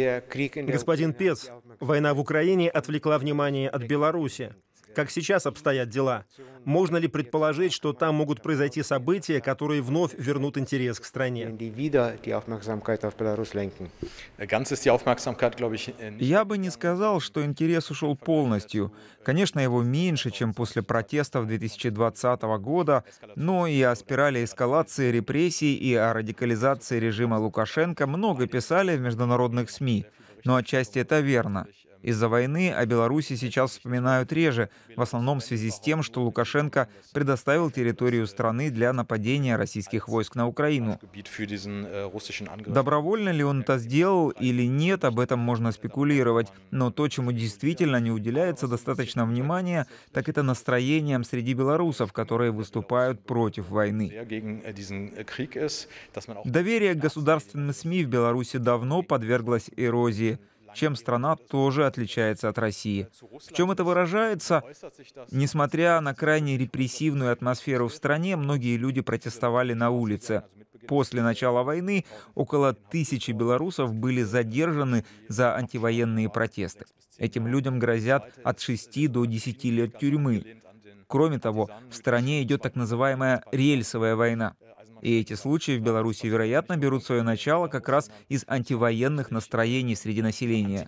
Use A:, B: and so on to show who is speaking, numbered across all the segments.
A: Э, Господин Пец, война в Украине отвлекла внимание от Беларуси. Как сейчас обстоят дела? Можно ли предположить, что там могут произойти события, которые вновь вернут интерес к стране?
B: Я
C: бы не сказал, что интерес ушел полностью. Конечно, его меньше, чем после протестов 2020 года, но и о спирали эскалации репрессий и о радикализации режима Лукашенко много писали в международных СМИ. Но отчасти это верно. Из-за войны о Беларуси сейчас вспоминают реже, в основном в связи с тем, что Лукашенко предоставил территорию страны для нападения российских войск на Украину. Добровольно ли он это сделал или нет, об этом можно спекулировать. Но то, чему действительно не уделяется достаточно внимания, так это настроением среди белорусов, которые выступают против войны. Доверие к государственным СМИ в Беларуси давно подверглось эрозии чем страна тоже отличается от России. В чем это выражается? Несмотря на крайне репрессивную атмосферу в стране, многие люди протестовали на улице. После начала войны около тысячи белорусов были задержаны за антивоенные протесты. Этим людям грозят от 6 до 10 лет тюрьмы. Кроме того, в стране идет так называемая рельсовая война. И эти случаи в Беларуси, вероятно, берут свое начало как раз из антивоенных настроений среди населения.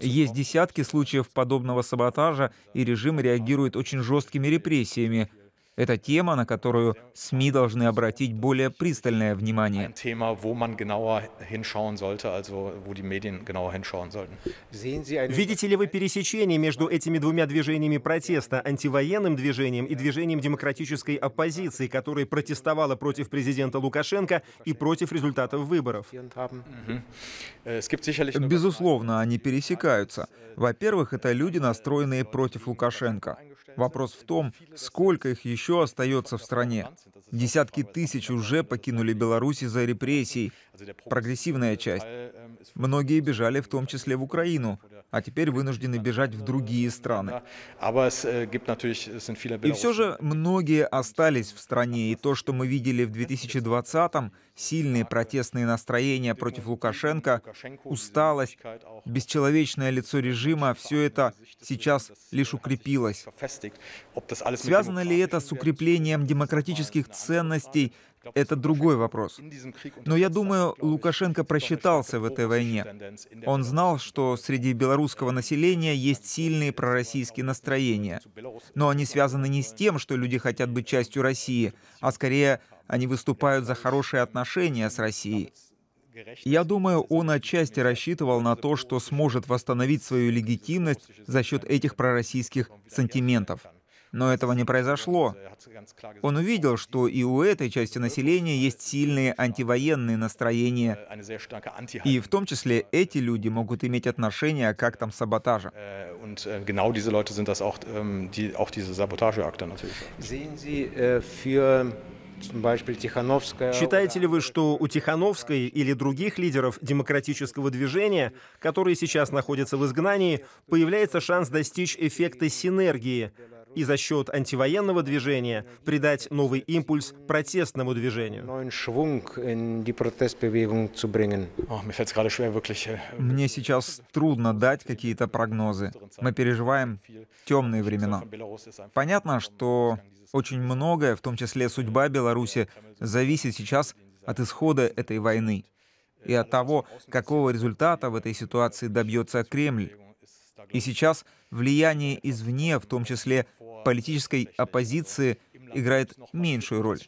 C: Есть десятки случаев подобного саботажа, и режим реагирует очень жесткими репрессиями. Это тема, на которую СМИ должны обратить более пристальное внимание.
A: Видите ли вы пересечение между этими двумя движениями протеста, антивоенным движением и движением демократической оппозиции, которая протестовала против президента Лукашенко и против результатов выборов? Mhm.
C: Äh, Безусловно, они пересекаются. Во-первых, это люди, настроенные против Лукашенко. Вопрос в том, сколько их еще остается в стране. Десятки тысяч уже покинули Беларусь из-за репрессий. Прогрессивная часть. Многие бежали в том числе в Украину а теперь вынуждены бежать в другие страны.
B: Äh,
C: и все же многие остались в стране, и то, что мы видели в 2020-м, сильные протестные настроения против Лукашенко, усталость, бесчеловечное лицо режима, все это сейчас лишь укрепилось. Связано ли это с укреплением демократических ценностей, это другой вопрос. Но я думаю, Лукашенко просчитался в этой войне. Он знал, что среди белорусского населения есть сильные пророссийские настроения. Но они связаны не с тем, что люди хотят быть частью России, а скорее они выступают за хорошие отношения с Россией. Я думаю, он отчасти рассчитывал на то, что сможет восстановить свою легитимность за счет этих пророссийских сантиментов. Но этого не произошло. Он увидел, что и у этой части населения есть сильные антивоенные настроения. И в том числе эти люди могут иметь отношение к актам саботажа.
A: Считаете ли вы, что у Тихановской или других лидеров демократического движения, которые сейчас находятся в изгнании, появляется шанс достичь эффекта синергии, и за счет антивоенного движения придать новый импульс протестному движению.
C: Мне сейчас трудно дать какие-то прогнозы. Мы переживаем темные времена. Понятно, что очень многое, в том числе судьба Беларуси, зависит сейчас от исхода этой войны и от того, какого результата в этой ситуации добьется Кремль и сейчас влияние извне, в том числе политической оппозиции, играет меньшую роль.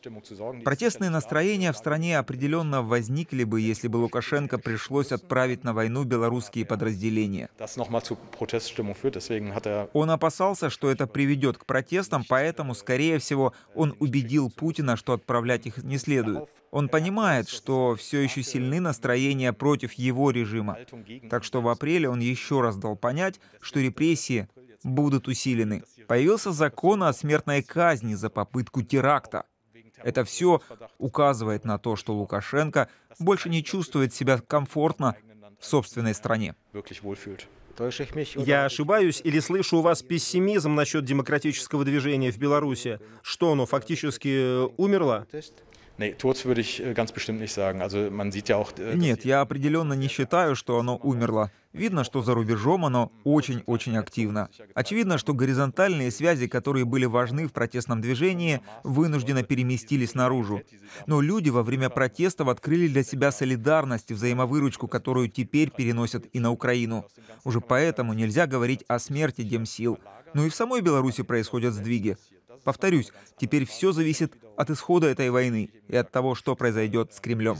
C: Протестные настроения в стране определенно возникли бы, если бы Лукашенко пришлось отправить на войну белорусские подразделения. Er он опасался, что это приведет к протестам, поэтому, скорее всего, он убедил Путина, что отправлять их не следует. Он понимает, что все еще сильны настроения против его режима. Так что в апреле он еще раз дал понять, что репрессии будут усилены. Появился закон о смертной казни за попытку теракта. Это все указывает на то, что Лукашенко больше не чувствует себя комфортно в собственной стране. Я
A: ошибаюсь или слышу у вас пессимизм насчет демократического движения в Беларуси? Что оно фактически э, умерло?
B: Äh, äh, Нет,
A: я
C: определенно не считаю, что оно умерло. Видно, что за рубежом оно очень-очень активно. Очевидно, что горизонтальные связи, которые были важны в протестном движении, вынужденно переместились наружу. Но люди во время протестов открыли для себя солидарность и взаимовыручку, которую теперь переносят и на Украину. Уже поэтому нельзя говорить о смерти Демсил. Но ну и в самой Беларуси происходят сдвиги. Повторюсь, теперь все зависит от исхода этой войны и от того, что произойдет с Кремлем.